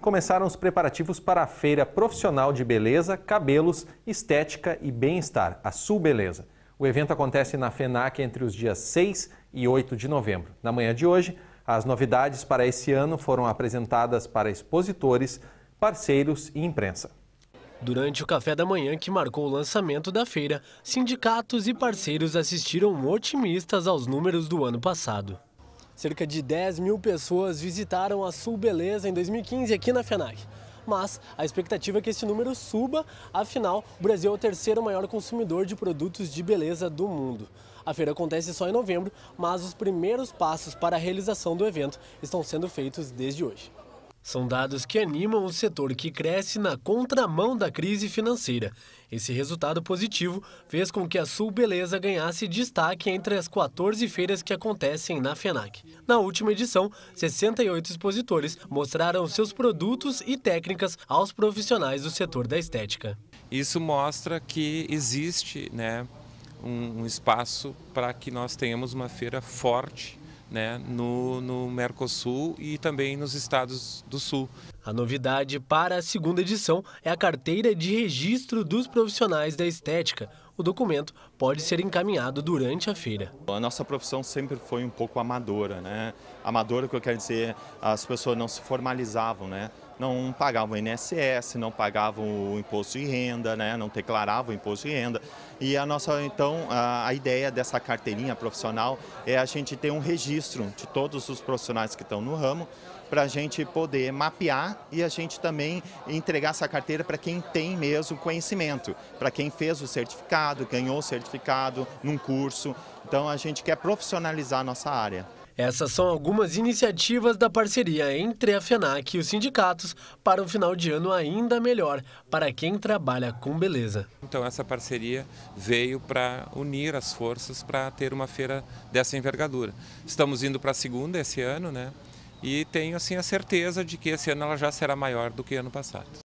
começaram os preparativos para a Feira Profissional de Beleza, Cabelos, Estética e Bem-Estar, a Sul Beleza. O evento acontece na FENAC entre os dias 6 e 8 de novembro. Na manhã de hoje, as novidades para esse ano foram apresentadas para expositores, parceiros e imprensa. Durante o café da manhã que marcou o lançamento da feira, sindicatos e parceiros assistiram otimistas aos números do ano passado. Cerca de 10 mil pessoas visitaram a Sul Beleza em 2015 aqui na FENAC. Mas a expectativa é que esse número suba, afinal, o Brasil é o terceiro maior consumidor de produtos de beleza do mundo. A feira acontece só em novembro, mas os primeiros passos para a realização do evento estão sendo feitos desde hoje. São dados que animam o setor que cresce na contramão da crise financeira. Esse resultado positivo fez com que a Sul Beleza ganhasse destaque entre as 14 feiras que acontecem na FENAC. Na última edição, 68 expositores mostraram seus produtos e técnicas aos profissionais do setor da estética. Isso mostra que existe né, um, um espaço para que nós tenhamos uma feira forte né, no, no Mercosul e também nos estados do Sul. A novidade para a segunda edição é a carteira de registro dos profissionais da estética. O documento pode ser encaminhado durante a feira. A nossa profissão sempre foi um pouco amadora, né? Amadora, o que eu quero dizer, as pessoas não se formalizavam, né? não pagavam o INSS, não pagavam o imposto de renda, né, não declaravam o imposto de renda. E a nossa, então, a, a ideia dessa carteirinha profissional é a gente ter um registro de todos os profissionais que estão no ramo para a gente poder mapear e a gente também entregar essa carteira para quem tem mesmo conhecimento, para quem fez o certificado, ganhou o certificado num curso. Então a gente quer profissionalizar a nossa área. Essas são algumas iniciativas da parceria entre a FENAC e os sindicatos para um final de ano ainda melhor para quem trabalha com beleza. Então essa parceria veio para unir as forças para ter uma feira dessa envergadura. Estamos indo para a segunda esse ano, né? E tenho assim a certeza de que esse ano ela já será maior do que ano passado.